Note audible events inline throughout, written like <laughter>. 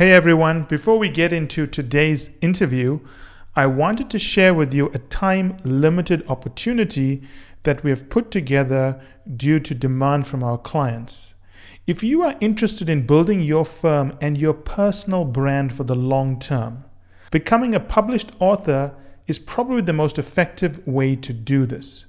Hey everyone, before we get into today's interview, I wanted to share with you a time limited opportunity that we have put together due to demand from our clients. If you are interested in building your firm and your personal brand for the long term, becoming a published author is probably the most effective way to do this.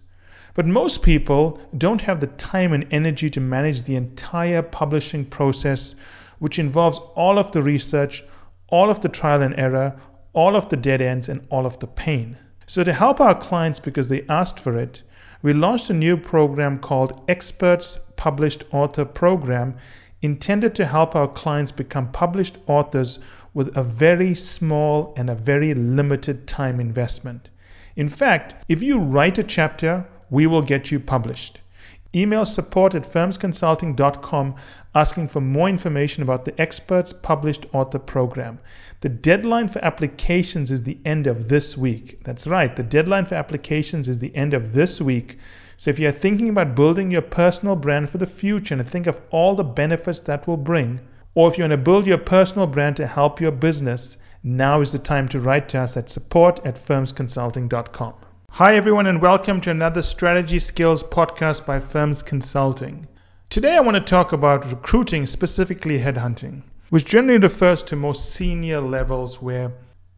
But most people don't have the time and energy to manage the entire publishing process which involves all of the research, all of the trial and error, all of the dead ends, and all of the pain. So, to help our clients because they asked for it, we launched a new program called Experts Published Author Program, intended to help our clients become published authors with a very small and a very limited time investment. In fact, if you write a chapter, we will get you published. Email support at firmsconsulting.com asking for more information about the Experts Published Author Program. The deadline for applications is the end of this week. That's right, the deadline for applications is the end of this week. So if you're thinking about building your personal brand for the future and think of all the benefits that will bring, or if you want to build your personal brand to help your business, now is the time to write to us at support at firmsconsulting.com. Hi everyone and welcome to another strategy skills podcast by Firms Consulting. Today, I want to talk about recruiting, specifically headhunting, which generally refers to more senior levels where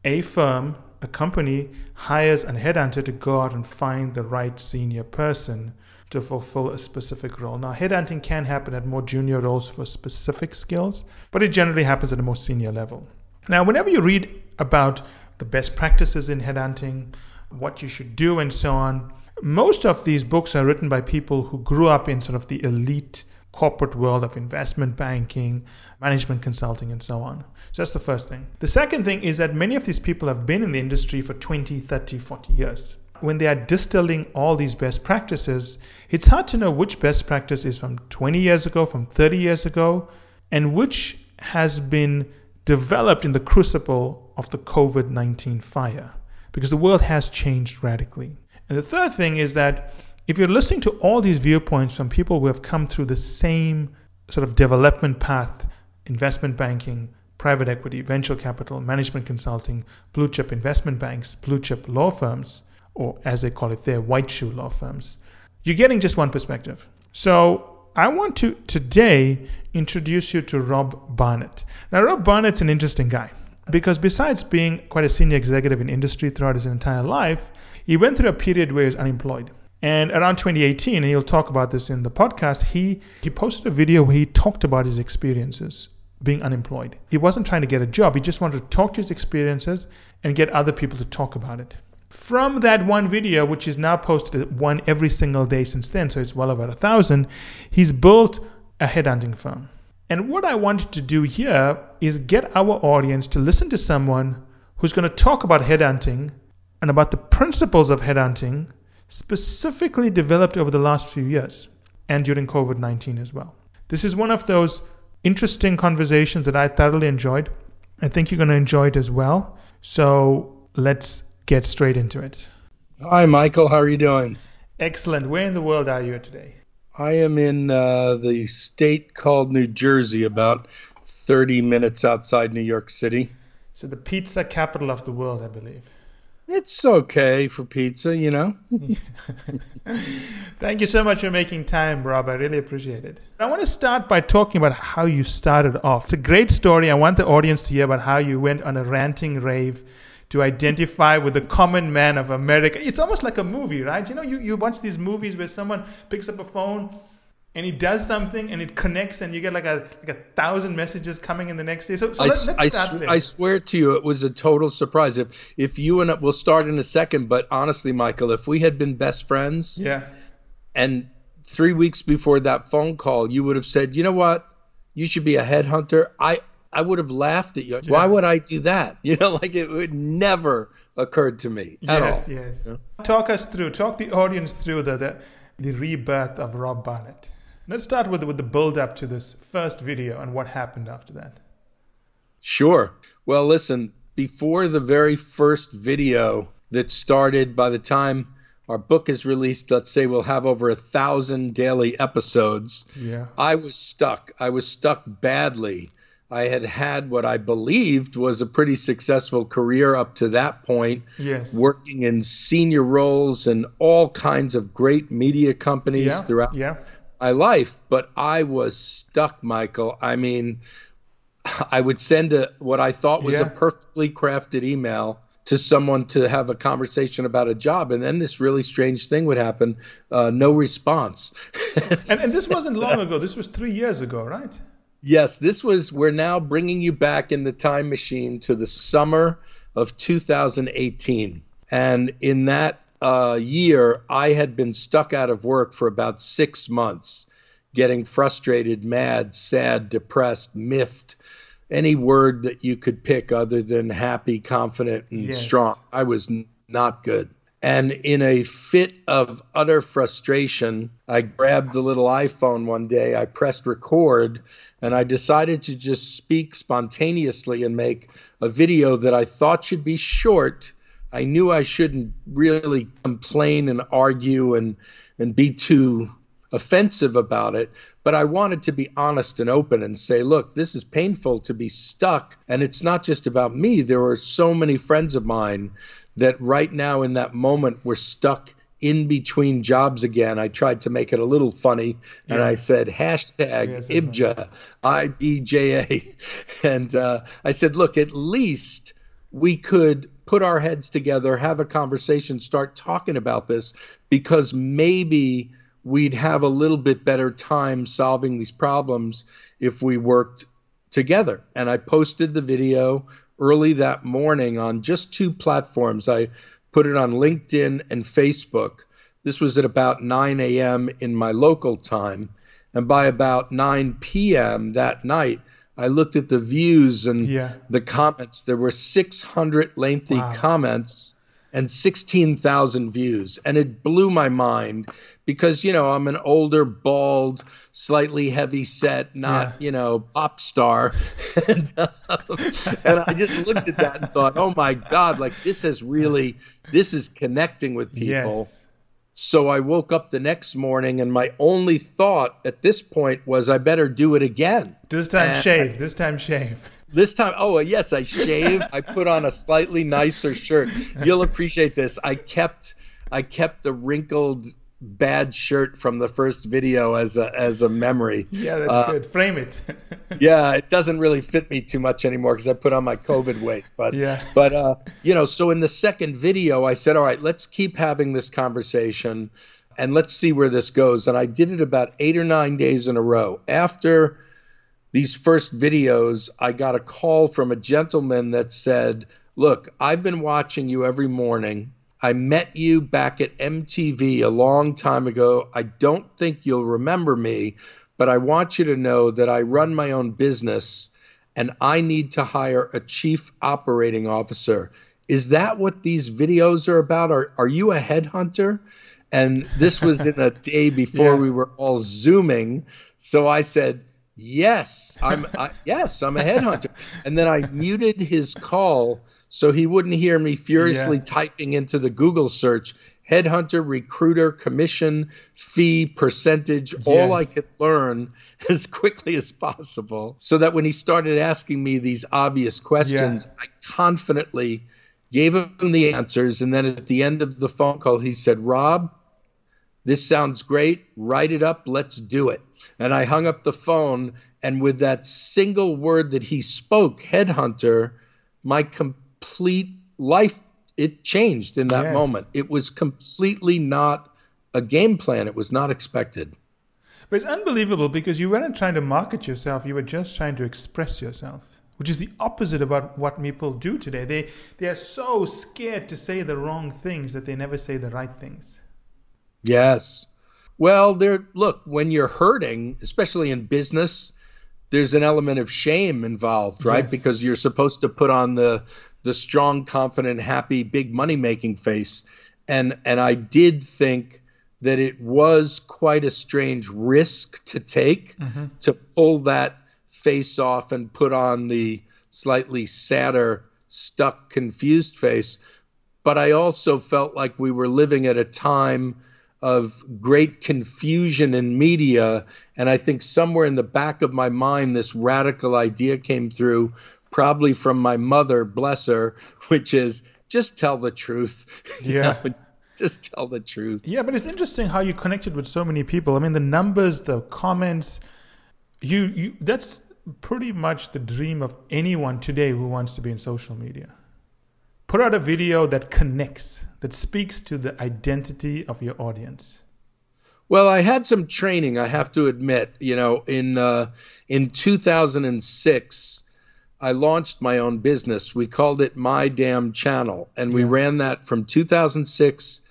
a firm, a company, hires an headhunter to go out and find the right senior person to fulfill a specific role. Now, headhunting can happen at more junior roles for specific skills, but it generally happens at a more senior level. Now, whenever you read about the best practices in headhunting, what you should do, and so on, most of these books are written by people who grew up in sort of the elite corporate world of investment banking, management consulting, and so on. So that's the first thing. The second thing is that many of these people have been in the industry for 20, 30, 40 years. When they are distilling all these best practices, it's hard to know which best practice is from 20 years ago, from 30 years ago, and which has been developed in the crucible of the COVID 19 fire because the world has changed radically. And the third thing is that if you're listening to all these viewpoints from people who have come through the same sort of development path, investment banking, private equity, venture capital, management consulting, blue chip investment banks, blue chip law firms, or as they call it, their white shoe law firms, you're getting just one perspective. So I want to today introduce you to Rob Barnett. Now, Rob Barnett's an interesting guy because besides being quite a senior executive in industry throughout his entire life, he went through a period where he was unemployed. And around 2018, and he'll talk about this in the podcast, he, he posted a video where he talked about his experiences being unemployed. He wasn't trying to get a job, he just wanted to talk to his experiences and get other people to talk about it. From that one video, which is now posted one every single day since then, so it's well over a thousand, he's built a headhunting firm. And what I wanted to do here is get our audience to listen to someone who's going to talk about headhunting and about the principles of headhunting specifically developed over the last few years and during COVID 19 as well. This is one of those interesting conversations that I thoroughly enjoyed. I think you're going to enjoy it as well. So let's get straight into it. Hi, Michael. How are you doing? Excellent. Where in the world are you today? I am in uh, the state called New Jersey, about 30 minutes outside New York City. So, the pizza capital of the world, I believe it's okay for pizza, you know. <laughs> Thank you so much for making time, Rob. I really appreciate it. I want to start by talking about how you started off. It's a great story. I want the audience to hear about how you went on a ranting rave to identify with the common man of America. It's almost like a movie, right? You know, you, you watch these movies where someone picks up a phone and he does something and it connects and you get like a like a thousand messages coming in the next day. So, so I, let, us I, start I swear to you, it was a total surprise. If if you and I, we'll start in a second, but honestly, Michael, if we had been best friends, yeah, and three weeks before that phone call, you would have said, you know what, you should be a headhunter. I I would have laughed at you. Yeah. Why would I do that? <laughs> You know, like it would never occurred to me at yes, all. Yes, yes. Yeah. Talk us through, talk the audience through the, the the rebirth of Rob Barnett. Let's start with, with the build up to this first video and what happened after that. Sure. Well, listen, before the very first video that started, by the time our book is released, let's say we'll have over a thousand daily episodes. Yeah. I was stuck. I was stuck badly. I had had what I believed was a pretty successful career up to that point. Yes. Working in senior roles in all kinds of great media companies yeah, throughout yeah my life, but I was stuck, Michael. I mean, I would send a, what I thought was yeah. a perfectly crafted email to someone to have a conversation about a job, and then this really strange thing would happen: uh, no response. <laughs> and, and this wasn't long ago. This was three years ago, right? Yes, this was. We're now bringing you back in the time machine to the summer of 2018, and in that uh, year, I had been stuck out of work for about six months, getting frustrated, mad, sad, depressed, miffed. Any word that you could pick other than happy, confident, and yes. strong. I was n- not good. And in a fit of utter frustration, I grabbed the little iPhone one day, I pressed record, and I decided to just speak spontaneously and make a video that I thought should be short I knew I shouldn't really complain and argue and and be too offensive about it, but I wanted to be honest and open and say, look, this is painful to be stuck and it's not just about me. There are so many friends of mine that right now in that moment were stuck in between jobs again. I tried to make it a little funny yeah. and I said hashtag yes, IBJA, I B J A. <laughs> And uh, I said, look, at least we could put our heads together, have a conversation, start talking about this, because maybe we'd have a little bit better time solving these problems if we worked together. And I posted the video early that morning on just two platforms. I put it on LinkedIn and Facebook. This was at about 9 a.m. in my local time. And by about 9 p.m. that night, I looked at the views and yeah. the comments. There were 600 lengthy wow. comments and 16,000 views. And it blew my mind because, you know, I'm an older, bald, slightly heavy set, not, yeah. you know, pop star. <laughs> and, uh, and I just looked at that and thought, oh my God, like this is really, this is connecting with people. Yes. So I woke up the next morning, and my only thought at this point was, I better do it again. This time, and shave. I, this time, shave. <laughs> This time, oh, yes, I shaved. I put on a slightly nicer shirt. You'll appreciate this. I kept. I kept the wrinkled bad shirt from the first video as a as a memory. Yeah, that's uh, good. Frame it. <laughs> yeah, it doesn't really fit me too much anymore because I put on my COVID weight. But <laughs> yeah, but uh, you know, so in the second video, I said, all right, let's keep having this conversation, and let's see where this goes. And I did it about eight or nine days in a row after. These first videos, I got a call from a gentleman that said, Look, I've been watching you every morning I met you back at MTV a long time ago. I don't think you'll remember me, but I want you to know that I run my own business and I need to hire a chief operating officer. Is that what these videos are about? Are, are you a headhunter? And this was in a <laughs> day before yeah. we were all Zooming. So I said, Yes, I'm I, yes, I'm a headhunter. And then I muted his call so he wouldn't hear me furiously yeah. typing into the Google search headhunter, recruiter, commission, fee, percentage, yes. all I could learn <laughs> as quickly as possible. So that when he started asking me these obvious questions, yeah. I confidently gave him the answers. And then at the end of the phone call, he said, Rob, this sounds great. Write it up. Let's do it. And I hung up the phone. And with that single word that he spoke, headhunter, my comp- complete life. It changed in that yes. moment. It was completely not a game plan. It was not expected. But it's unbelievable because you weren't trying to market yourself. You were just trying to express yourself, which is the opposite about what people do today. They they are so scared to say the wrong things that they never say the right things. Yes. Well, there look, when you're hurting, especially in business, there's an element of shame involved, right? Yes. Because you're supposed to put on the the strong, confident, happy, big money making face. And and I did think that it was quite a strange risk to take mm-hmm. to pull that face off and put on the slightly sadder, stuck, confused face. But I also felt like we were living at a time of great confusion in media. And I think somewhere in the back of my mind, this radical idea came through probably from my mother, bless her, <laughs> which is just tell the truth. <laughs> Yeah. you know, just tell the truth. Yeah, but it's interesting how you connected with so many people. I mean, the numbers, the comments, you, you that's pretty much the dream of anyone today who wants to be in social media. Put out a video that connects, that speaks to the identity of your audience. Well, I had some training, I have to admit. You know, in uh, in 2006, I launched my own business. We called it My Damn Channel, and yeah. we ran that from 2006,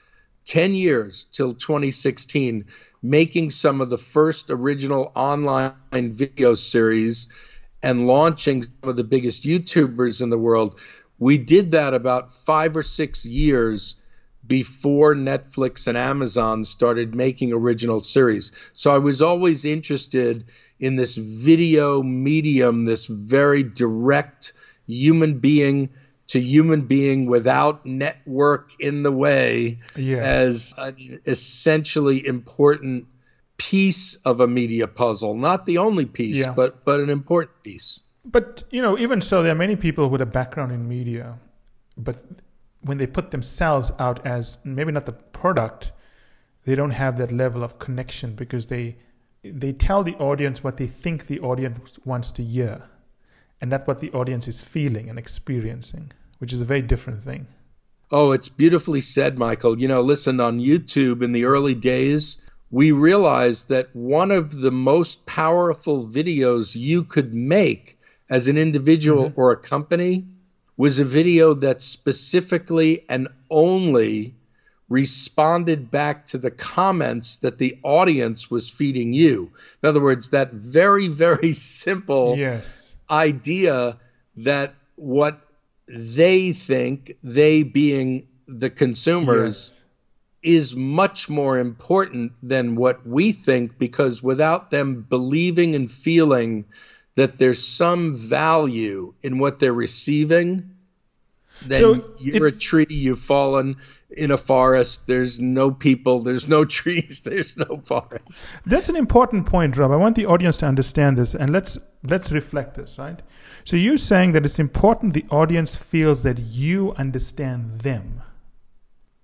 10 years till 2016, making some of the first original online video series and launching some of the biggest YouTubers in the world. We did that about five or six years before Netflix and Amazon started making original series. So I was always interested in this video medium, this very direct human being to human being without network in the way yes. as an essentially important piece of a media puzzle not the only piece yeah. but but an important piece but you know even so there are many people with a background in media but when they put themselves out as maybe not the product they don't have that level of connection because they they tell the audience what they think the audience wants to hear and that what the audience is feeling and experiencing which is a very different thing oh it's beautifully said michael you know listen on youtube in the early days we realized that one of the most powerful videos you could make as an individual mm-hmm. or a company was a video that specifically and only responded back to the comments that the audience was feeding you. In other words, that very, very simple yes. idea that what they think, they being the consumers, yes. is much more important than what we think because without them believing and feeling that there's some value in what they're receiving, then so you're a tree. You've fallen in a forest. There's no people. There's no <laughs> trees. There's no forest. That's an important point, Rob. I want the audience to understand this, and let's let's reflect this, right? So you're saying that it's important the audience feels that you understand them.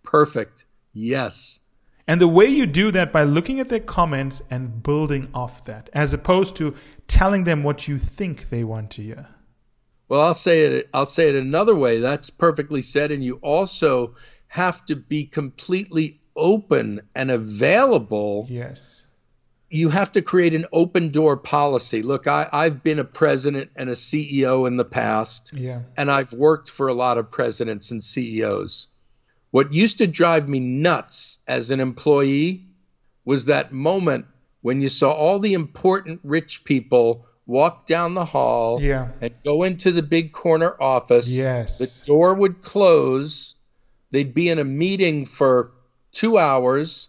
Perfect. Yes. And the way you do that by looking at their comments and building off that, as opposed to telling them what you think they want to hear. Well, I'll say it. I'll say it another way. That's perfectly said. And you also have to be completely open and available. Yes. You have to create an open door policy. Look, I, I've been a president and a CEO in the past. Yeah. And I've worked for a lot of presidents and CEOs. What used to drive me nuts as an employee was that moment when you saw all the important rich people walk down the hall yeah. and go into the big corner office. Yes. The door would close. They'd be in a meeting for two hours.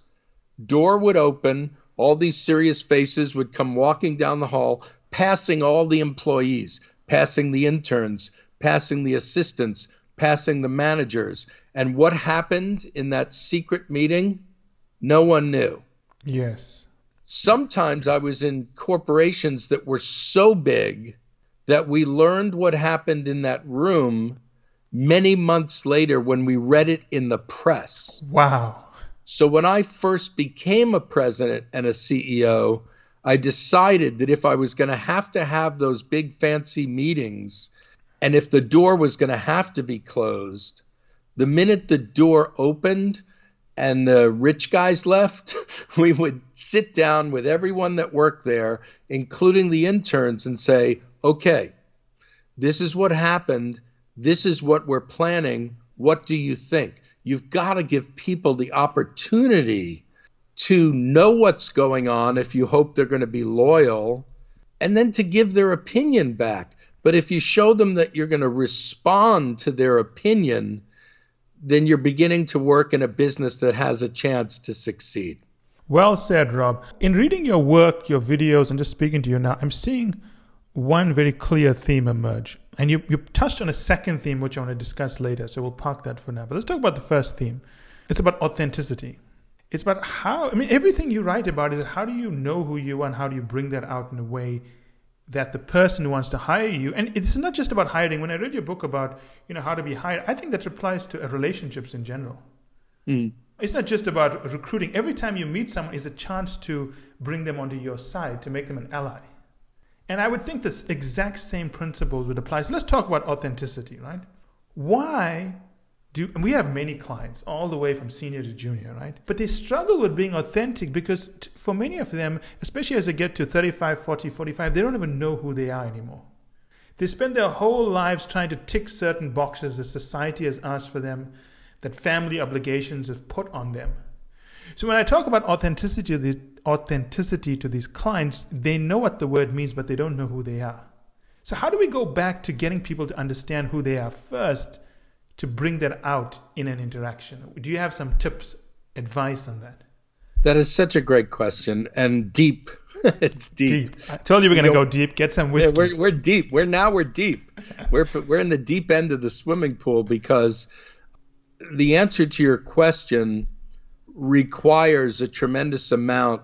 Door would open. All these serious faces would come walking down the hall, passing all the employees, passing the interns, passing the assistants, passing the managers. And what happened in that secret meeting? No one knew. Yes sometimes I was in corporations that were so big that we learned what happened in that room many months later when we read it in the press. Wow. So when I first became a president and a CEO, I decided that if I was going to have to have those big fancy meetings and if the door was going to have to be closed, the minute the door opened, and the rich guys left, <laughs> we would sit down with everyone that worked there, including the interns, and say, okay, this is what happened. This is what we're planning. What do you think? You've got to give people the opportunity to know what's going on if you hope they're going to be loyal, and then to give their opinion back. But if you show them that you're going to respond to their opinion, then you're beginning to work in a business that has a chance to succeed. Well said, Rob. In reading your work, your videos, and just speaking to you now, I'm seeing one very clear theme emerge. And you, you touched on a second theme, which I want to discuss later. So we'll park that for now. But let's talk about the first theme. It's about authenticity. It's about how, I mean, everything you write about is how do you know who you are and how do you bring that out in a way that the person who wants to hire you and it's not just about hiring when i read your book about you know how to be hired i think that applies to uh, relationships in general mm. it's not just about recruiting every time you meet someone is a chance to bring them onto your side to make them an ally and i would think this exact same principles would apply so let's talk about authenticity right why do and we have many clients all the way from senior to junior right but they struggle with being authentic because t- for many of them especially as they get to 35 40 45 they don't even know who they are anymore they spend their whole lives trying to tick certain boxes that society has asked for them that family obligations have put on them so when i talk about authenticity the authenticity to these clients they know what the word means but they don't know who they are so how do we go back to getting people to understand who they are first to bring that out in an interaction? Do you have some tips, advice on that? That is such a great question and deep. <laughs> it's deep. deep. I told you we're going to go deep. Get some whiskey. Yeah, we're, we're deep. We're now we're deep. we're <laughs> we're in the deep end of the swimming pool because the answer to your question requires a tremendous amount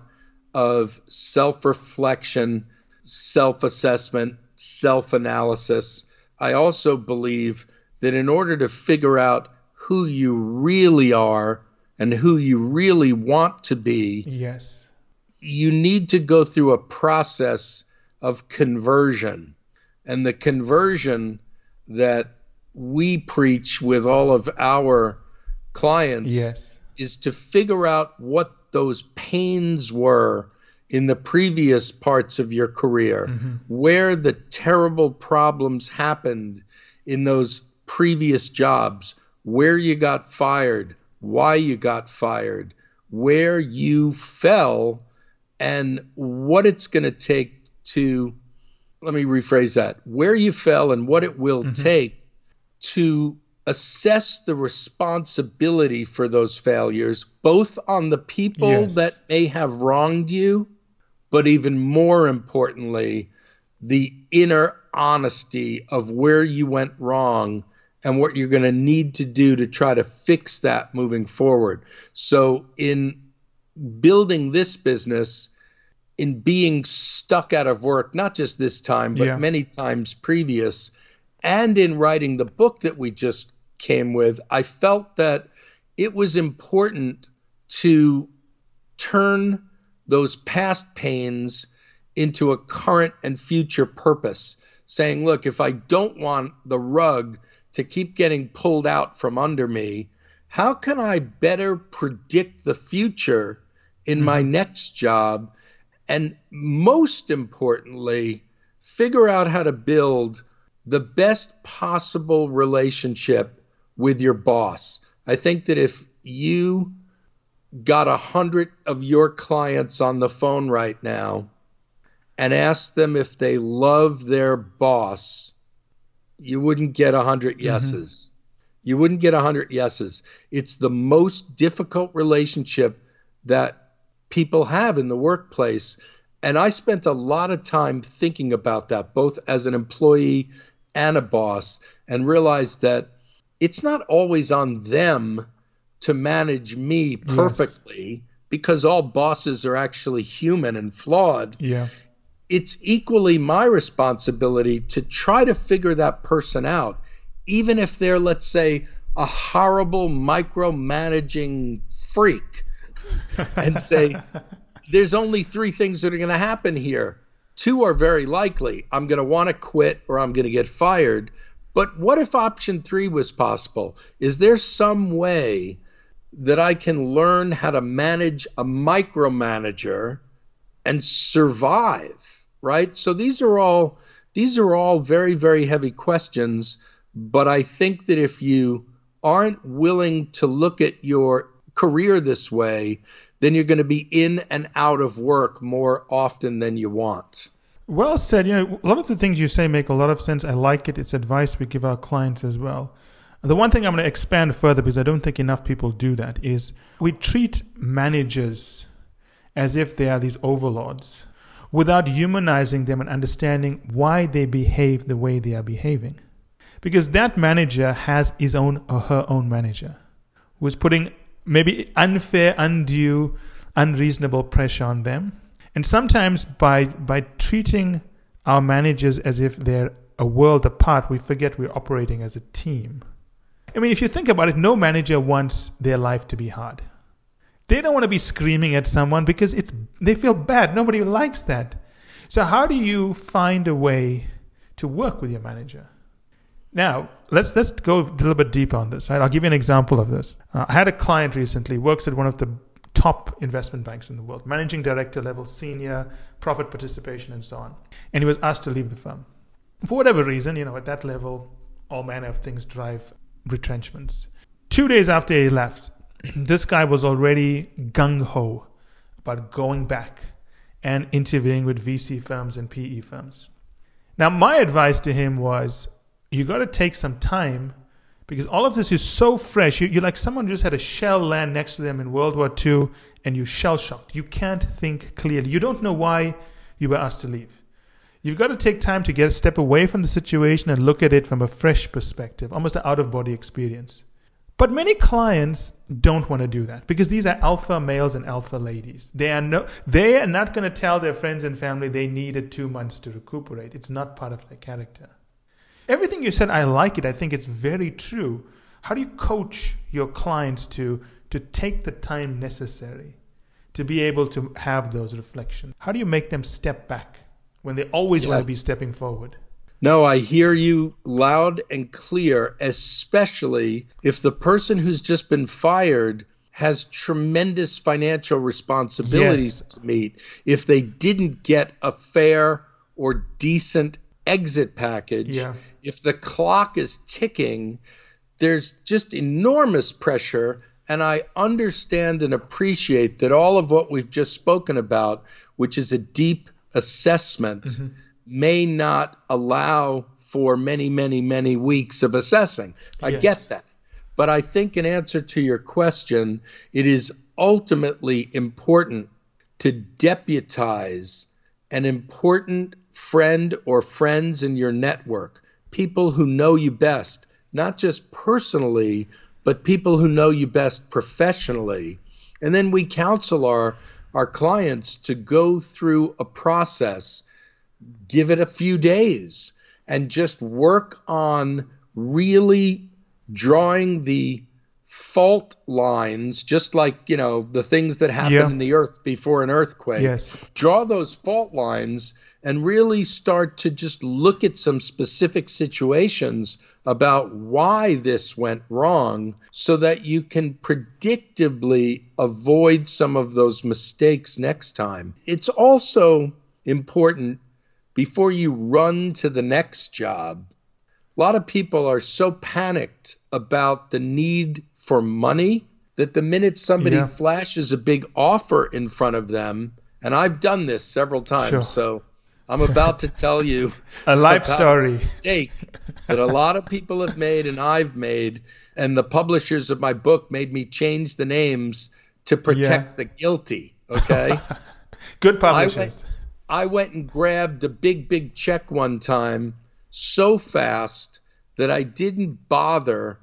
of self-reflection, self-assessment, self-analysis. I also believe that in order to figure out who you really are and who you really want to be, yes, you need to go through a process of conversion. And the conversion that we preach with all of our clients yes. is to figure out what those pains were in the previous parts of your career, mm-hmm. where the terrible problems happened in those previous jobs, where you got fired, why you got fired, where you fell, and what it's going to take to let me rephrase that where you fell and what it will mm-hmm. take to assess the responsibility for those failures, both on the people yes. that may have wronged you, but even more importantly, the inner honesty of where you went wrong and what you're going to need to do to try to fix that moving forward. So, in building this business, in being stuck out of work, not just this time, but yeah. many times previous, and in writing the book that we just came with, I felt that it was important to turn those past pains into a current and future purpose, saying, look, if I don't want the rug to keep getting pulled out from under me. How can I better predict the future in my mm-hmm. next job? And most importantly, figure out how to build the best possible relationship with your boss. I think that if you got a hundred of your clients on the phone right now and asked them if they love their boss, you wouldn't get 100 mm-hmm. yeses. Mm-hmm. You wouldn't get 100 yeses. It's the most difficult relationship that people have in the workplace. And I spent a lot of time thinking about that, both as an employee and a boss, and realized that it's not always on them to manage me perfectly yes. because all bosses are actually human and flawed. Yeah it's equally my responsibility to try to figure that person out, even if they're, let's say, a horrible micromanaging freak, <laughs> and say, there's only three things that are going to happen here. Two are very likely I'm going to want to quit or I'm going to get fired. But what if option three was possible? Is there some way that I can learn how to manage a micromanager and survive? right? So these are all these are all very very heavy questions, but I think that if you aren't willing to look at your career this way, then you're going to be in and out of work more often than you want. Well said. You know, a lot of the things you say make a lot of sense. I like it. It's advice we give our clients as well. The one thing I'm going to expand further because I don't think enough people do that is we treat managers as if they are these overlords without humanizing them and understanding why they behave the way they are behaving. Because that manager has his own or her own manager who is putting maybe unfair, undue, unreasonable pressure on them. And sometimes by, by treating our managers as if they're a world apart, we forget we're operating as a team. I mean, if you think about it, no manager wants their life to be hard. They don't want to be screaming at someone because it's they feel bad. Nobody likes that. So how do you find a way to work with your manager? Now let's let's go a little bit deeper on this. Right? I'll give you an example of this. Uh, I had a client recently works at one of the top investment banks in the world, managing director level, senior, profit participation, and so on. And he was asked to leave the firm for whatever reason. You know, at that level, all manner of things drive retrenchments. Two days after he left, <clears throat> this guy was already gung ho about going back and interviewing with VC firms and PE firms. Now, my advice to him was you got to take some time because all of this is so fresh. You, are like someone just had a shell land next to them in World War II and you shell shocked. You can't think clearly. You don't know why you were asked to leave. You've got to take time to get a step away from the situation and look at it from a fresh perspective, almost an out of body experience. But many clients don't want to do that because these are alpha males and alpha ladies. They are no, they are not going to tell their friends and family they needed two months to recuperate. It's not part of their character. Everything you said, I like it. I think it's very true. How do you coach your clients to to take the time necessary to be able to have those reflections? How do you make them step back when they always yes. want to be stepping forward? No, I hear you loud and clear, especially if the person who's just been fired has tremendous financial responsibilities yes. to meet if they didn't get a fair or decent exit package. Yeah. If the clock is ticking, there's just enormous pressure. And I understand and appreciate that all of what we've just spoken about, which is a deep assessment. Mm-hmm may not allow for many, many, many weeks of assessing. I yes. get that. But I think, in answer to your question, it is ultimately important to deputize an important friend or friends in your network, people who know you best, not just personally, but people who know you best professionally. And then we counsel our, our clients to go through a process give it a few days and just work on really drawing the fault lines just like you know the things that happen yeah. in the earth before an earthquake yes draw those fault lines and really start to just look at some specific situations about why this went wrong so that you can predictably avoid some of those mistakes next time it's also important before you run to the next job. A lot of people are so panicked about the need for money that the minute somebody yeah. flashes a big offer in front of them, and I've done this several times, sure. so I'm about to tell you <laughs> a life story a mistake that a lot of people have made and I've made, and the publishers of my book made me change the names to protect yeah. the guilty. Okay, <laughs> good publishers. I went and grabbed a big, big check one time so fast that I didn't bother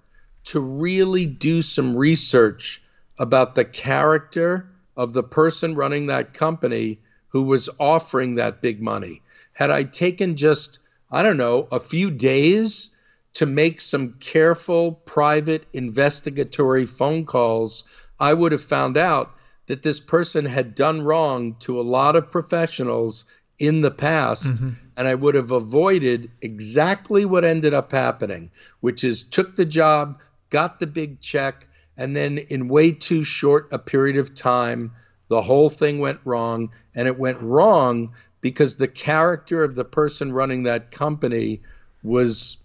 to really do some research about the character of the person running that company who was offering that big money. Had I taken just, I don't know, a few days to make some careful private investigatory phone calls, I would have found out that this person had done wrong to a lot of professionals in the past mm-hmm. and I would have avoided exactly what ended up happening, which is took the job, got the big check, and then in way too short a period of time, the whole thing went wrong. And it went wrong because the character of the person running that company was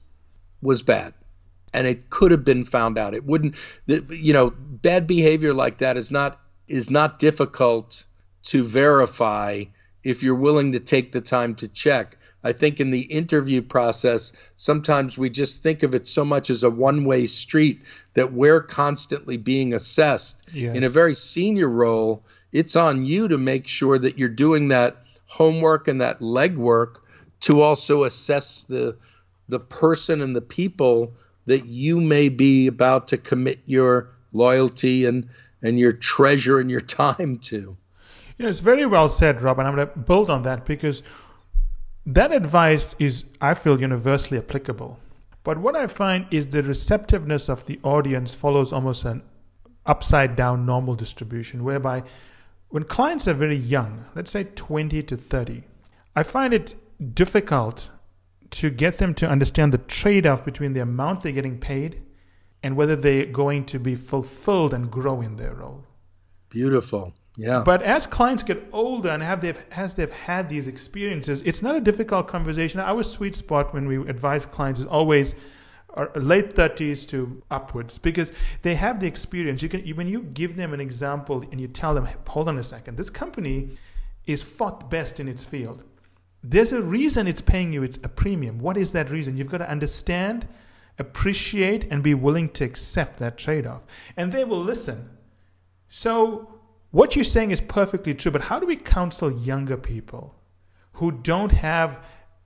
was bad and it could have been found out it wouldn't you know bad behavior like that is not is not difficult to verify if you're willing to take the time to check. I think in the interview process, sometimes we just think of it so much as a one way street that we're constantly being assessed. Yes. In a very senior role, it's on you to make sure that you're doing that homework and that legwork to also assess the the person and the people that you may be about to commit your loyalty and and your treasure and your time to. You know, it's very well said, Rob, and I'm going to build on that because that advice is, I feel, universally applicable. But what I find is the receptiveness of the audience follows almost an upside down normal distribution, whereby when clients are very young, let's say 20 to 30, I find it difficult to get them to understand the trade off between the amount they're getting paid and whether they're going to be fulfilled and grow in their role. Beautiful. Yeah. But as clients get older and have they've, as they've had these experiences, it's not a difficult conversation. Our sweet spot when we advise clients is always uh, late 30s to upwards because they have the experience. You can when you give them an example and you tell them, hold on a second, this company is fought best in its field. There's a reason it's paying you a premium. What is that reason? You've got to understand appreciate and be willing to accept that trade off. And they will listen. So, what you're saying is perfectly true, but how do we counsel younger people who don't have,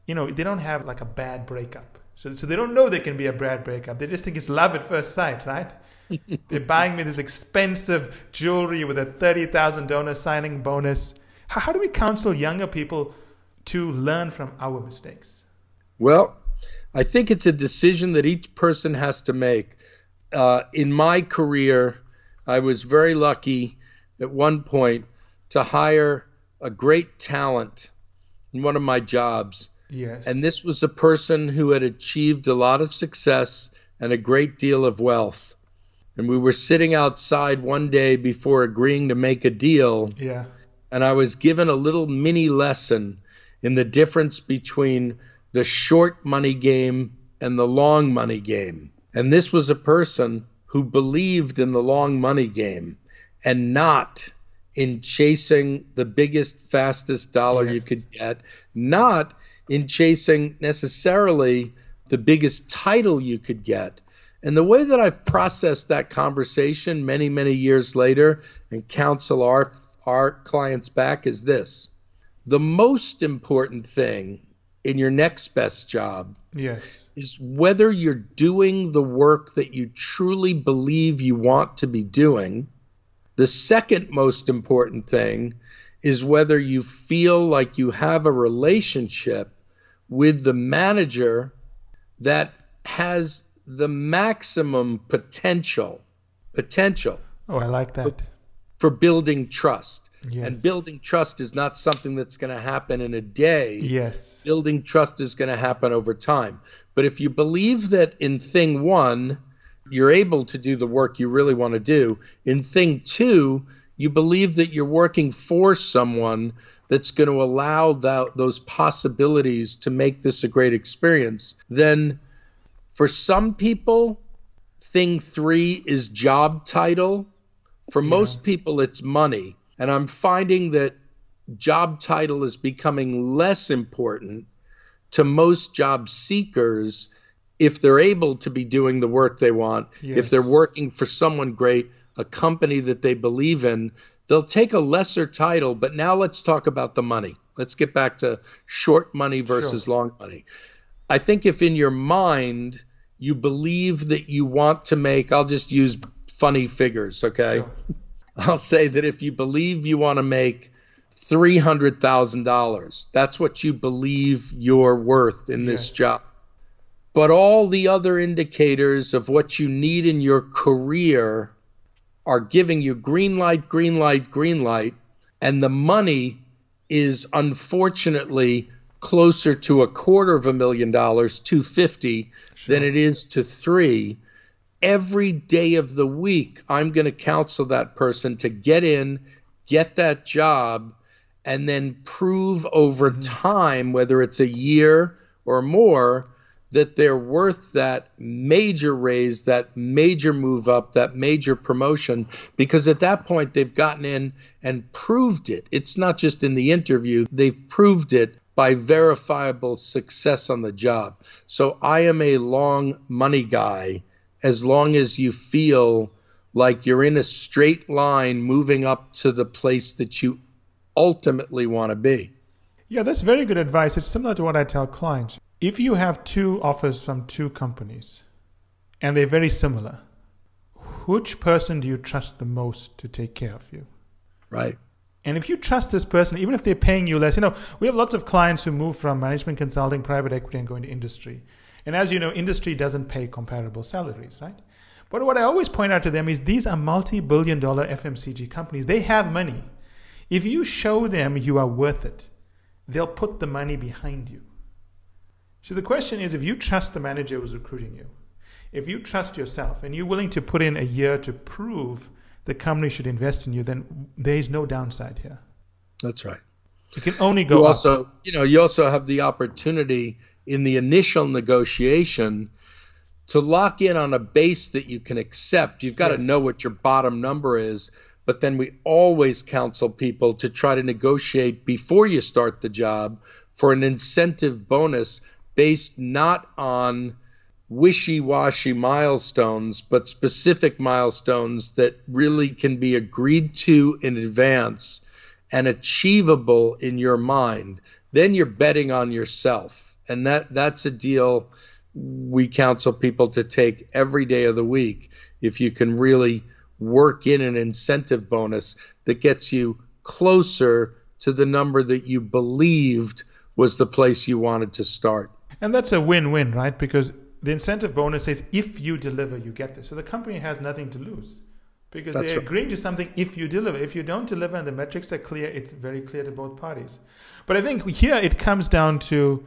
you know, they don't have like a bad breakup? So, so they don't know there can be a bad breakup. They just think it's love at first sight, right? <laughs> They're buying me this expensive jewelry with a 30,000 donor signing bonus. How, how do we counsel younger people to learn from our mistakes? Well, I think it's a decision that each person has to make. Uh, in my career, I was very lucky at one point to hire a great talent in one of my jobs. Yes. And this was a person who had achieved a lot of success and a great deal of wealth. And we were sitting outside one day before agreeing to make a deal. Yeah. And I was given a little mini lesson in the difference between the short money game and the long money game. And this was a person who believed in the long money game and not in chasing the biggest, fastest dollar yes. you could get, not in chasing necessarily the biggest title you could get. And the way that I've processed that conversation many, many years later and counsel our, our clients back is this the most important thing in your next best job. Yes. Is whether you're doing the work that you truly believe you want to be doing. The second most important thing is whether you feel like you have a relationship with the manager that has the maximum potential potential. Oh, I like that. For, for building trust. Yes. And building trust is not something that's going to happen in a day. Yes. Building trust is going to happen over time. But if you believe that in thing one, you're able to do the work you really want to do, in thing two, you believe that you're working for someone that's going to allow that, those possibilities to make this a great experience, then for some people, thing three is job title. For yeah. most people, it's money. And I'm finding that job title is becoming less important to most job seekers if they're able to be doing the work they want, yes. if they're working for someone great, a company that they believe in, they'll take a lesser title. But now let's talk about the money. Let's get back to short money versus sure. long money. I think if in your mind you believe that you want to make, I'll just use funny figures, okay? Sure. <laughs> I'll say that if you believe you want to make $300,000, that's what you believe you're worth in this yes. job. But all the other indicators of what you need in your career are giving you green light, green light, green light. And the money is unfortunately closer to a quarter of a million dollars, 250, sure. than it is to three every day of the week, I'm going to counsel that person to get in, get that job, and then prove over mm-hmm. time, whether it's a year or more, that they're worth that major raise, that major move up, that major promotion, because at that point they've gotten in and proved it. It's not just in the interview, they've proved it by verifiable success on the job. So I am a long money guy as long as you feel like you're in a straight line moving up to the place that you ultimately want to be. Yeah, that's very good advice. It's similar to what I tell clients. If you have two offers from two companies and they're very similar, which person do you trust the most to take care of you? Right. And if you trust this person, even if they're paying you less, you know, we have lots of clients who move from management consulting, private equity, and go into industry. And as you know, industry doesn't pay comparable salaries, right? But what I always point out to them is these are multi billion dollar FMCG companies. They have money. If you show them you are worth it, they'll put the money behind you. So the question is if you trust the manager who's recruiting you, if you trust yourself and you're willing to put in a year to prove the company should invest in you, then there's no downside here. That's right. It can only go you also, up. you know, you also have the opportunity in the initial negotiation to lock in on a base that you can accept. You've got yes. to know what your bottom number is. But then we always counsel people to try to negotiate before you start the job for an incentive bonus based not on wishy washy milestones, but specific milestones that really can be agreed to in advance and achievable in your mind. Then you're betting on yourself and that that's a deal we counsel people to take every day of the week if you can really work in an incentive bonus that gets you closer to the number that you believed was the place you wanted to start. And that's a win win, right? Because the incentive bonus says if you deliver, you get this. So the company has nothing to lose because they're right. agreeing to something if you deliver. If you don't deliver and the metrics are clear, it's very clear to both parties. But I think here it comes down to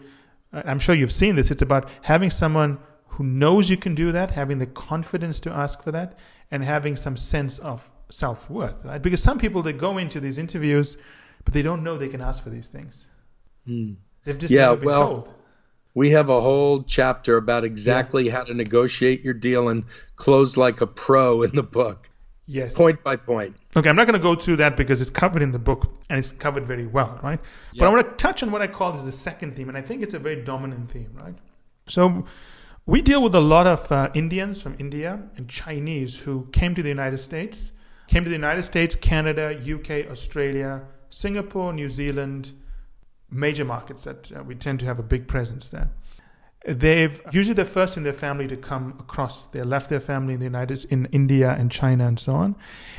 I'm sure you've seen this. It's about having someone who knows you can do that, having the confidence to ask for that, and having some sense of self worth, right? Because some people they go into these interviews, but they don't know they can ask for these things. Mm. They've just yeah, well, told. We have a whole chapter about exactly yeah. how to negotiate your deal and close like a pro in the book. Yes. Point by point. Okay, I'm not going to go through that because it's covered in the book and it's covered very well, right? Yeah. But I want to touch on what I call is the second theme, and I think it's a very dominant theme, right? So we deal with a lot of uh, Indians from India and Chinese who came to the United States, came to the United States, Canada, UK, Australia, Singapore, New Zealand, major markets that uh, we tend to have a big presence there they've usually the first in their family to come across. They left their family in the United in India and China and so on.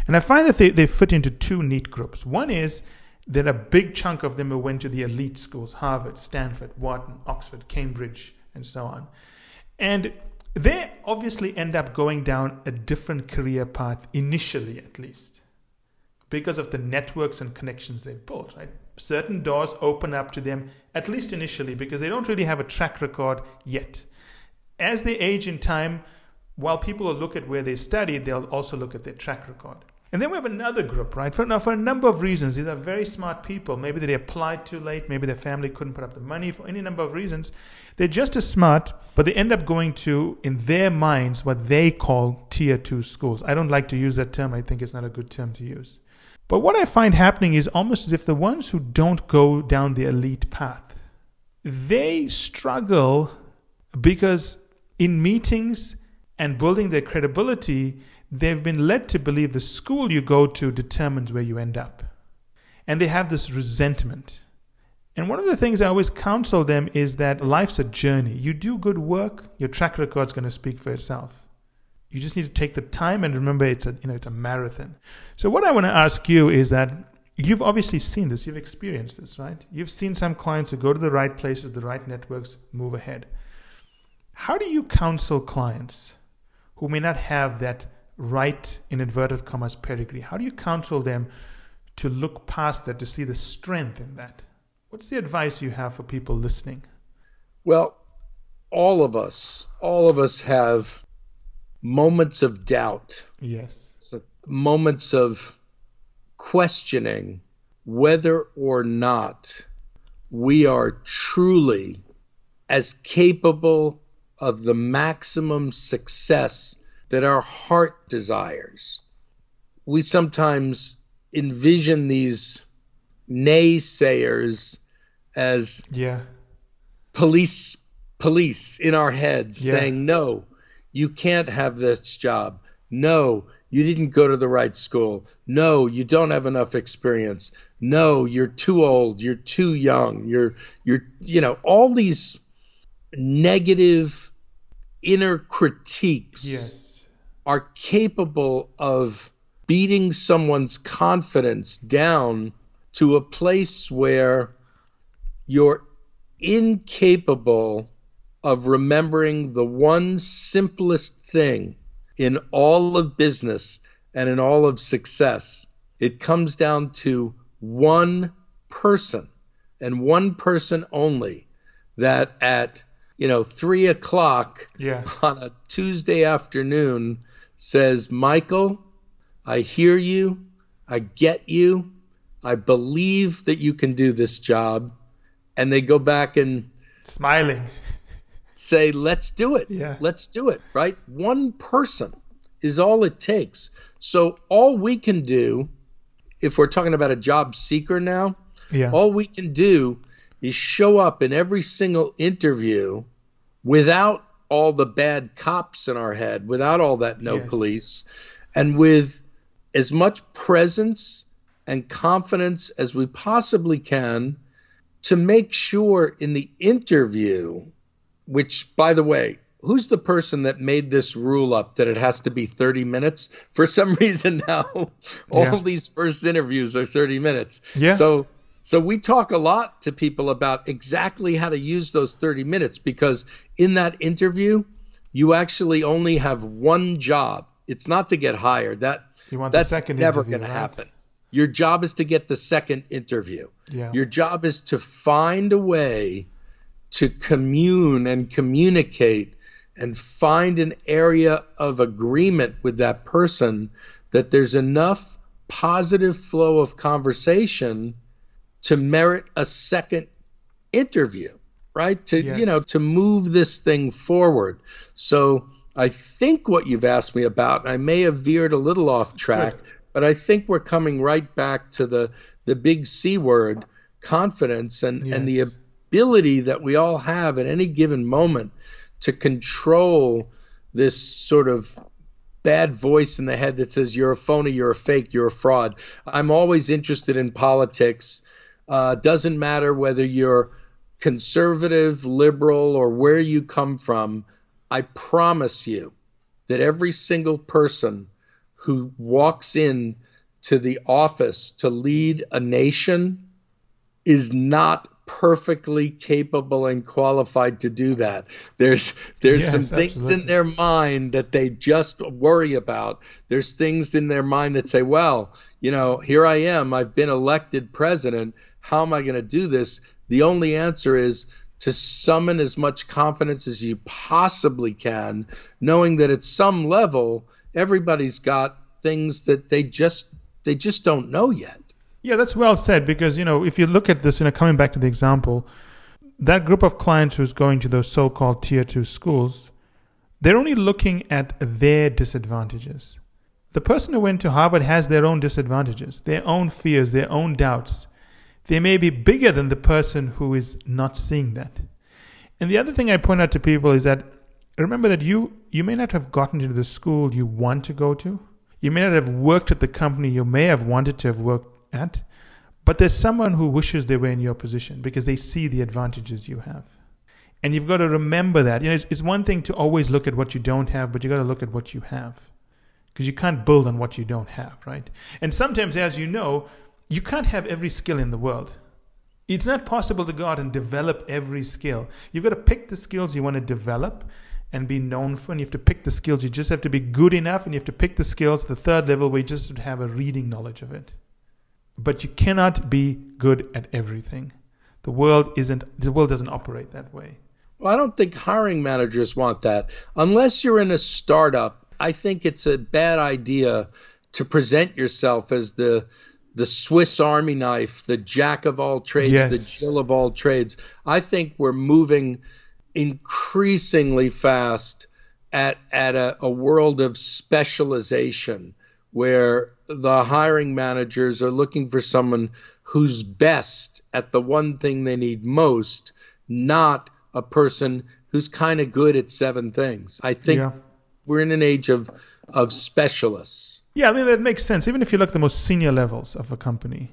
And I find that they, they fit into two neat groups. One is that a big chunk of them went to the elite schools, Harvard, Stanford, Wharton, Oxford, Cambridge, and so on. And they obviously end up going down a different career path initially at least because of the networks and connections they've built right certain doors open up to them, at least initially, because they don't really have a track record yet. As they age in time, while people will look at where they studied, they'll also look at their track record. And then we have another group, right? For, now, for a number of reasons, these are very smart people. Maybe they applied too late, maybe their family couldn't put up the money for any number of reasons. They're just as smart, but they end up going to, in their minds, what they call tier two schools. I don't like to use that term, I think it's not a good term to use. But what I find happening is almost as if the ones who don't go down the elite path, they struggle because in meetings and building their credibility, they've been led to believe the school you go to determines where you end up. And they have this resentment. And one of the things I always counsel them is that life's a journey. You do good work, your track record's going to speak for itself you just need to take the time and remember it's a you know it's a marathon. So what I want to ask you is that you've obviously seen this, you've experienced this, right? You've seen some clients who go to the right places, the right networks, move ahead. How do you counsel clients who may not have that right in inverted commas pedigree? How do you counsel them to look past that, to see the strength in that? What's the advice you have for people listening? Well, all of us, all of us have moments of doubt. Yes. So moments of questioning whether or not we are truly as capable of the maximum success that our heart desires. We sometimes envision these naysayers as yeah. police police in our heads yeah. saying no you can't have this job. No, you didn't go to the right school. No, you don't have enough experience. No, you're too old, you're too young. You're you're you know, all these negative inner critiques yes. are capable of beating someone's confidence down to a place where you're incapable of remembering the one simplest thing in all of business and in all of success. It comes down to one person and one person only that at you know three o'clock yeah. on a Tuesday afternoon says, Michael, I hear you, I get you, I believe that you can do this job, and they go back and smiling say, let's do it. Yeah. Let's do it, right? One person is all it takes. So all we can do, if we're talking about a job seeker now, yeah. all we can do is show up in every single interview without all the bad cops in our head, without all that no yes. police, and with as much presence and confidence as we possibly can to make sure in the interview which, by the way, who's the person that made this rule up that it has to be 30 minutes? For some <laughs> reason now, all yeah. these first interviews are 30 minutes. Yeah. So so we talk a lot to people about exactly how to use those 30 minutes because in that interview, you actually only have one job. It's not to get hired. That that's never going right? to happen. Your job is to get the second interview. Yeah. Your job is to find a way to commune and communicate and find an area of agreement with that person that there's enough positive flow of conversation to merit a second interview right to yes. you know to move this thing forward so i think what you've asked me about i may have veered a little off track Good. but i think we're coming right back to the the big c word confidence and yes. and the ability that we all have at any given moment to control this sort of bad voice in the head that says you're a phony, you're a fake, you're a fraud. I'm always interested in politics. Uh, doesn't matter whether you're conservative, liberal, or where you come from. I promise you that every single person who walks in to the office to lead a nation is not perfectly capable and qualified to do that. There's there's yes, some things absolutely. in their mind that they just worry about. There's things in their mind that say, well, you know, here I am, I've been elected president, how am I going to do this? The only answer is to summon as much confidence as you possibly can, knowing that at some level everybody's got things that they just they just don't know yet. Yeah, that's well said because you know if you look at this, you know, coming back to the example, that group of clients who's going to those so-called tier two schools, they're only looking at their disadvantages. The person who went to Harvard has their own disadvantages, their own fears, their own doubts. They may be bigger than the person who is not seeing that. And the other thing I point out to people is that remember that you you may not have gotten into the school you want to go to. You may not have worked at the company you may have wanted to have worked at. But there's someone who wishes they were in your position because they see the advantages you have. And you've got to remember that. You know, it's, it's one thing to always look at what you don't have, but you've got to look at what you have because you can't build on what you don't have, right? And sometimes, as you know, you can't have every skill in the world. It's not possible to go out and develop every skill. You've got to pick the skills you want to develop and be known for, and you have to pick the skills. You just have to be good enough, and you have to pick the skills, the third level, where you just have a reading knowledge of it. But you cannot be good at everything. The world isn't the world doesn't operate that way. Well, I don't think hiring managers want that. Unless you're in a startup, I think it's a bad idea to present yourself as the the Swiss Army knife, the jack of all trades, yes. the jill of all trades. I think we're moving increasingly fast at at a, a world of specialization where the hiring managers are looking for someone who's best at the one thing they need most, not a person who's kind of good at seven things. I think yeah. we're in an age of of specialists. Yeah, I mean that makes sense. Even if you look at the most senior levels of a company,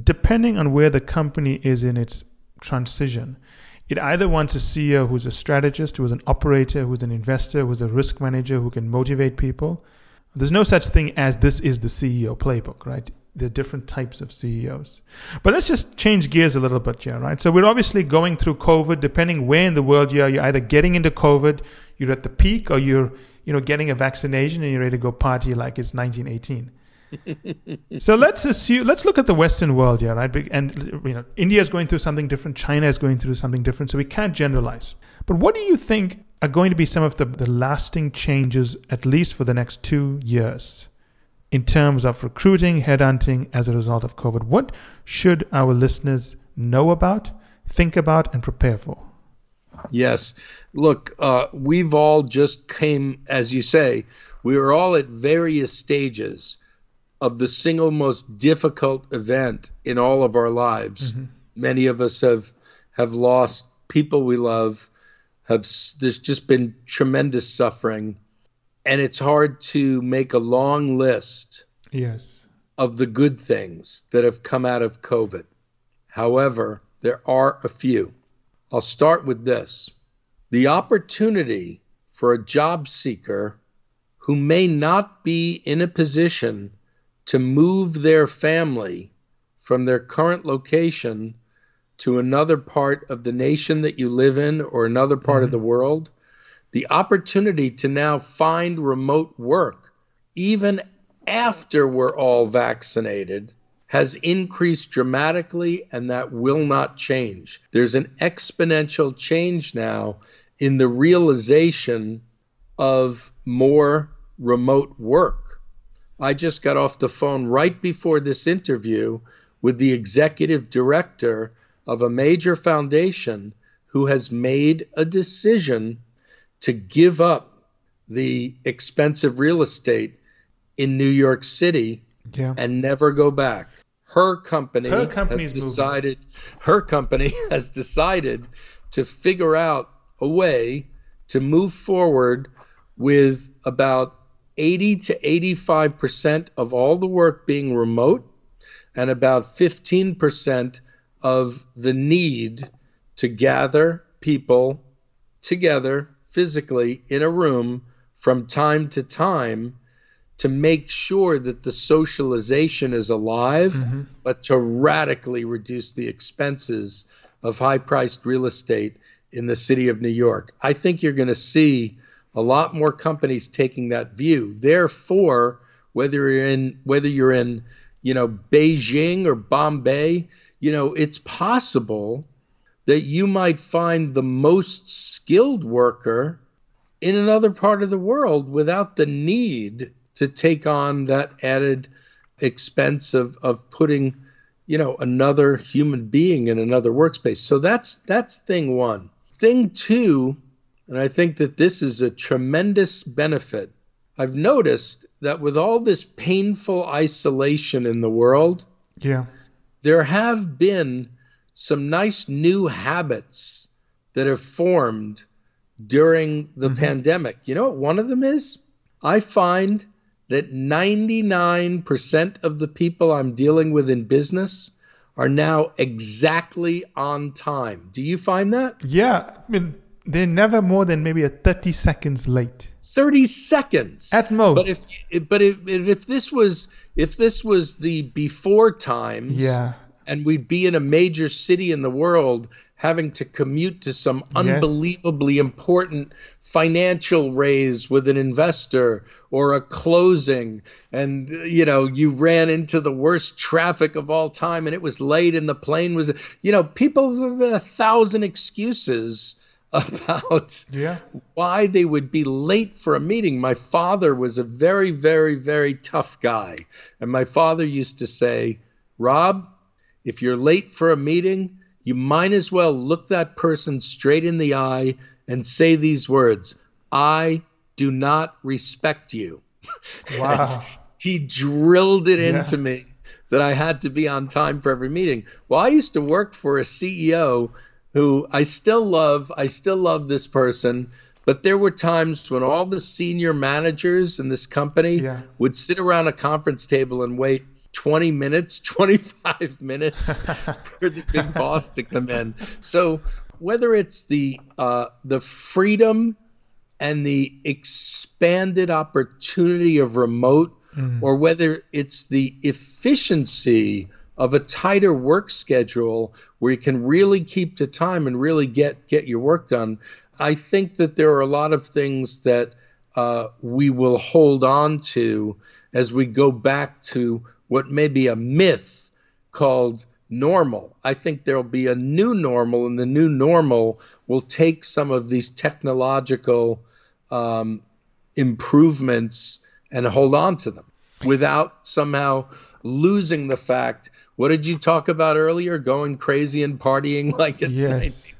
depending on where the company is in its transition, it either wants a CEO who's a strategist, who's an operator, who's an investor, who's a risk manager who can motivate people, there's no such thing as this is the CEO playbook, right? There are different types of CEOs. But let's just change gears a little bit here, right? So we're obviously going through COVID, depending where in the world you are, you're either getting into COVID, you're at the peak, or you're, you know, getting a vaccination and you're ready to go party like it's 1918. <laughs> so let's assume let's look at the Western world here, right? And you know, India is going through something different, China is going through something different, so we can't generalize. But what do you think are going to be some of the, the lasting changes, at least for the next two years, in terms of recruiting, headhunting as a result of COVID. What should our listeners know about, think about, and prepare for? Yes. Look, uh, we've all just came, as you say, we are all at various stages of the single most difficult event in all of our lives. Mm-hmm. Many of us have have lost people we love have there's just been tremendous suffering, and it's hard to make a long list. Yes. Of the good things that have come out of COVID. However, there are a few. I'll start with this the opportunity for a job seeker who may not be in a position to move their family from their current location to another part of the nation that you live in or another part mm-hmm. of the world, the opportunity to now find remote work, even after we're all vaccinated, has increased dramatically, and that will not change. There's an exponential change now in the realization of more remote work. I just got off the phone right before this interview with the executive director of a major foundation who has made a decision to give up the expensive real estate in New York City yeah. and never go back. Her company her has decided moving. her company <laughs> has decided to figure out a way to move forward with about 80 to 85% of all the work being remote and about 15% of the need to gather people together physically in a room from time to time to make sure that the socialization is alive, mm-hmm. but to radically reduce the expenses of high priced real estate in the city of New York. I think you're going to see a lot more companies taking that view. Therefore, whether you're in whether you're in you know Beijing or Bombay, you know, it's possible that you might find the most skilled worker in another part of the world without the need to take on that added expense of, of putting you know another human being in another workspace so that's that's thing one thing two and i think that this is a tremendous benefit i've noticed that with all this painful isolation in the world yeah there have been some nice new habits that have formed during the mm-hmm. pandemic. You know what one of them is? I find that 99% of the people I'm dealing with in business are now exactly on time. Do you find that? Yeah. I mean, they're never more than maybe a 30 seconds late. 30 seconds. At most. But if, but if, if this was, if this was the before times, yeah, and we'd be in a major city in the world having to commute to some unbelievably yes. important financial raise with an investor or a closing and you know you ran into the worst traffic of all time and it was late and the plane was you know people have a thousand excuses <laughs> about yeah. why they would be late for a meeting. My father was a very, very, very tough guy. And my father used to say, Rob, if you're late for a meeting, you might as well look that person straight in the eye and say these words I do not respect you. <laughs> Wow. he drilled it yeah. into me that I had to be on time for every meeting. Well, I used to work for a CEO who I still love. I still love this person. But there were times when all the senior managers in this company yeah. would sit around a conference table and wait 20 minutes, <laughs> 25 minutes <laughs> for the big boss to come in. So whether it's the uh, the freedom and the expanded opportunity of remote, mm. or whether it's the efficiency of a tighter work schedule where you can really keep to time and really get get your work done. I think that there are a lot of things that uh, we will hold on to as we go back to what may be a myth called normal. I think there'll be a new normal, and the new normal will take some of these technological um, improvements and hold on to them without somehow losing the fact. What did you talk about earlier? Going crazy and partying <laughs> like it's yes.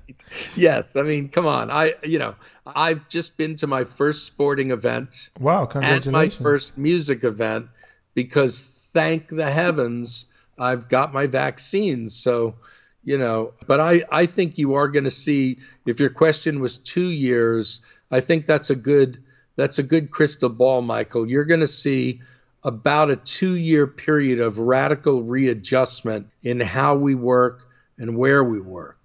19- <laughs> yes, I mean, come on. I you know, I've just been to my first sporting event. Wow, congratulations. And my first music event because thank the heavens I've got my vaccines. So, you know, but I I think you are going to see if your question was 2 years, I think that's a good that's a good crystal ball, Michael. You're going to see about a two year period of radical readjustment in how we work and where we work.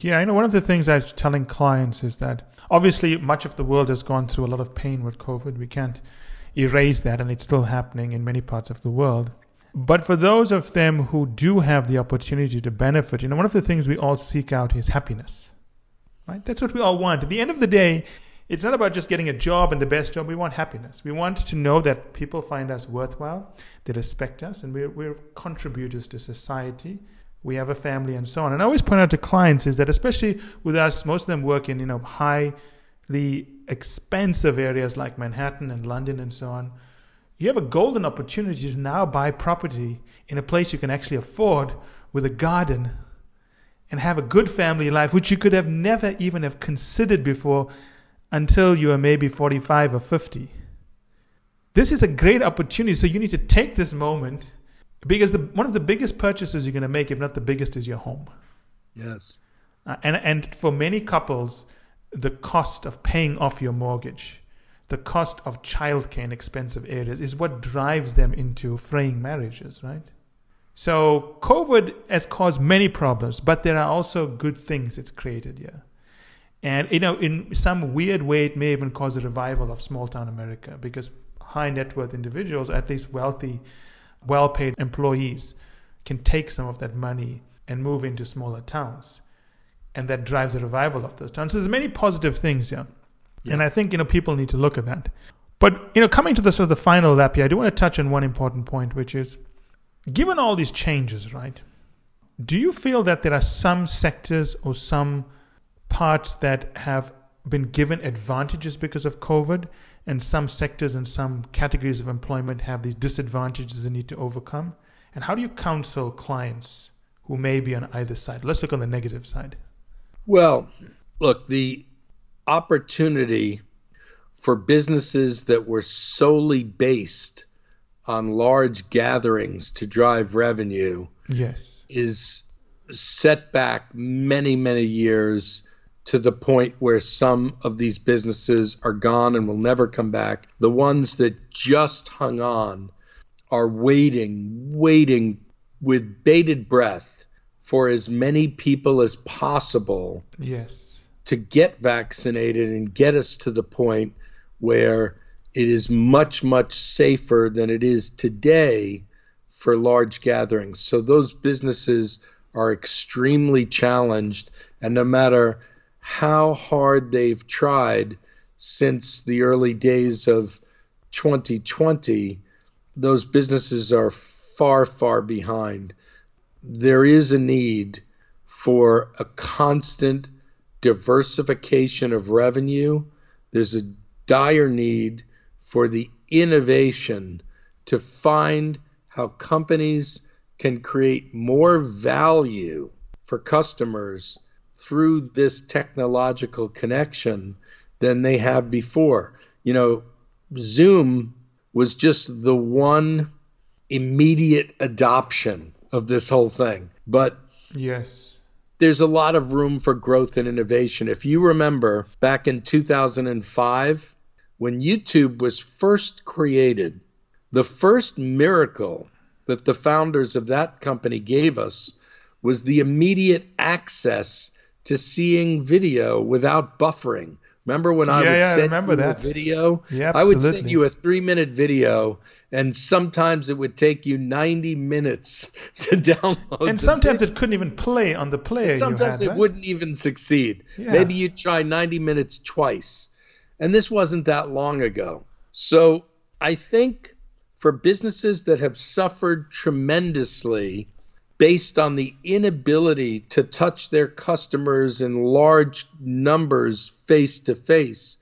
Yeah, I know one of the things I'm telling clients is that obviously much of the world has gone through a lot of pain with COVID. We can't erase that, and it's still happening in many parts of the world. But for those of them who do have the opportunity to benefit, you know, one of the things we all seek out is happiness. Right? That's what we all want. At the end of the day, it's not about just getting a job and the best job. We want happiness. We want to know that people find us worthwhile, they respect us, and we're, we're contributors to society. We have a family and so on. And I always point out to clients is that, especially with us, most of them work in you know highly expensive areas like Manhattan and London and so on. You have a golden opportunity to now buy property in a place you can actually afford with a garden and have a good family life, which you could have never even have considered before until you are maybe 45 or 50. This is a great opportunity, so you need to take this moment because the, one of the biggest purchases you're going to make, if not the biggest, is your home. Yes. Uh, and, and for many couples, the cost of paying off your mortgage, the cost of childcare in expensive areas is what drives them into fraying marriages, right? So, COVID has caused many problems, but there are also good things it's created here. And you know, in some weird way, it may even cause a revival of small town America because high net worth individuals, at least wealthy, well paid employees, can take some of that money and move into smaller towns. And that drives a revival of those towns. So there's many positive things here. Yeah. And I think, you know, people need to look at that. But, you know, coming to the sort of the final lap here, I do want to touch on one important point, which is given all these changes, right? Do you feel that there are some sectors or some parts that have been given advantages because of COVID, and some sectors and some categories of employment have these disadvantages they need to overcome? And how do you counsel clients who may be on either side? Let's look on the negative side. Well, look, the opportunity for businesses that were solely based on large gatherings to drive revenue yes. is set back many, many years to the point where some of these businesses are gone and will never come back. The ones that just hung on are waiting, waiting with bated breath for as many people as possible. Yes. To get vaccinated and get us to the point where it is much, much safer than it is today for large gatherings. So those businesses are extremely challenged. And no matter how hard they've tried since the early days of 2020, those businesses are far, far behind. There is a need for a constant diversification of revenue. There's a dire need for the innovation to find how companies can create more value for customers through this technological connection than they have before. You know, Zoom was just the one immediate adoption of this whole thing. But yes, there's a lot of room for growth and innovation. If you remember back in 2005, when YouTube was first created, the first miracle that the founders of that company gave us was the immediate access to seeing video without buffering. Remember when I yeah, would yeah, send I remember you that. a video? Yeah, absolutely. I would send you a three minute video, and sometimes it would take you 90 minutes <laughs> to download. And sometimes video. it couldn't even play on the player. And sometimes had, it right? wouldn't even succeed. Yeah. Maybe you'd try 90 minutes twice. And this wasn't that long ago. So I think for businesses that have suffered tremendously based on the inability to touch their customers in large numbers face to face,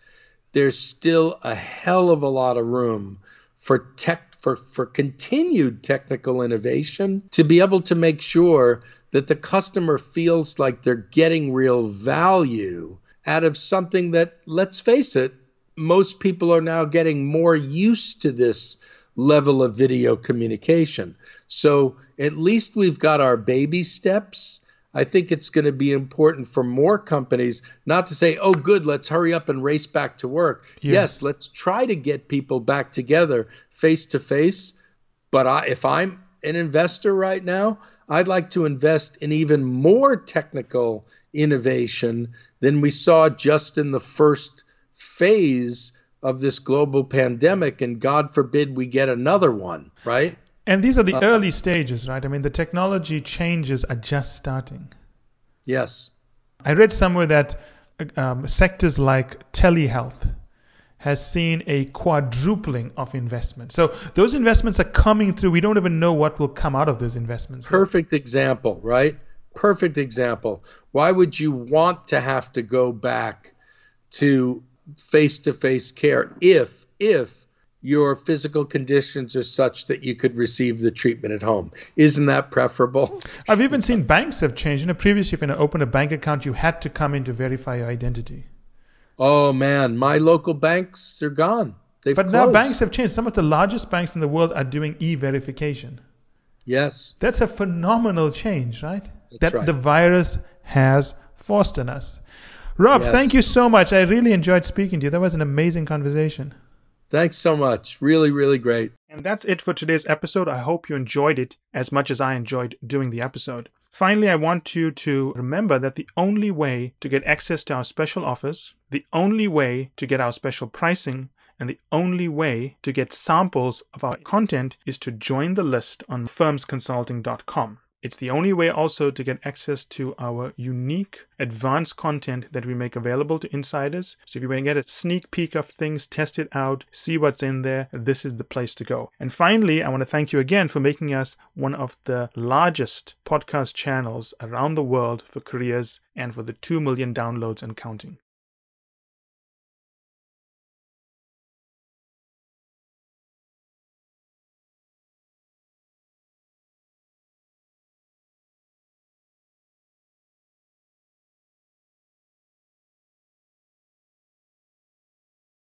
there's still a hell of a lot of room for tech for, for continued technical innovation to be able to make sure that the customer feels like they're getting real value out of something that, let's face it, most people are now getting more used to this level of video communication. So at least we've got our baby steps. I think it's going to be important for more companies not to say, oh, good, let's hurry up and race back to work. Yeah. Yes, let's try to get people back together face to face. But I, if I'm an investor right now, I'd like to invest in even more technical innovation than we saw just in the first phase of this global pandemic, and God forbid we get another one, right? And these are the uh, early stages, right? I mean, the technology changes are just starting. Yes. I read somewhere that um, sectors like telehealth has seen a quadrupling of investment. So those investments are coming through. We don't even know what will come out of those investments. Perfect example, right? Perfect example. Why would you want to have to go back to face-to-face care if if your physical conditions are such that you could receive the treatment at home. Isn't that preferable? I've even seen banks have changed. In a previous, year, if you opened a bank account, you had to come in to verify your identity. Oh man, my local banks are gone. They've but closed. now banks have changed. Some of the largest banks in the world are doing e-verification. Yes, that's a phenomenal change, right? That's that right. the virus has forced on us. Rob, yes. thank you so much. I really enjoyed speaking to you. That was an amazing conversation. Thanks so much. Really, really great. And that's it for today's episode. I hope you enjoyed it as much as I enjoyed doing the episode. Finally, I want you to remember that the only way to get access to our special offers, the only way to get our special pricing, and the only way to get samples of our content is to join the list on firmsconsulting.com. It's the only way also to get access to our unique advanced content that we make available to insiders. So if you want to get a sneak peek of things, test it out, see what's in there, this is the place to go. And finally, I want to thank you again for making us one of the largest podcast channels around the world for careers and for the 2 million downloads and counting.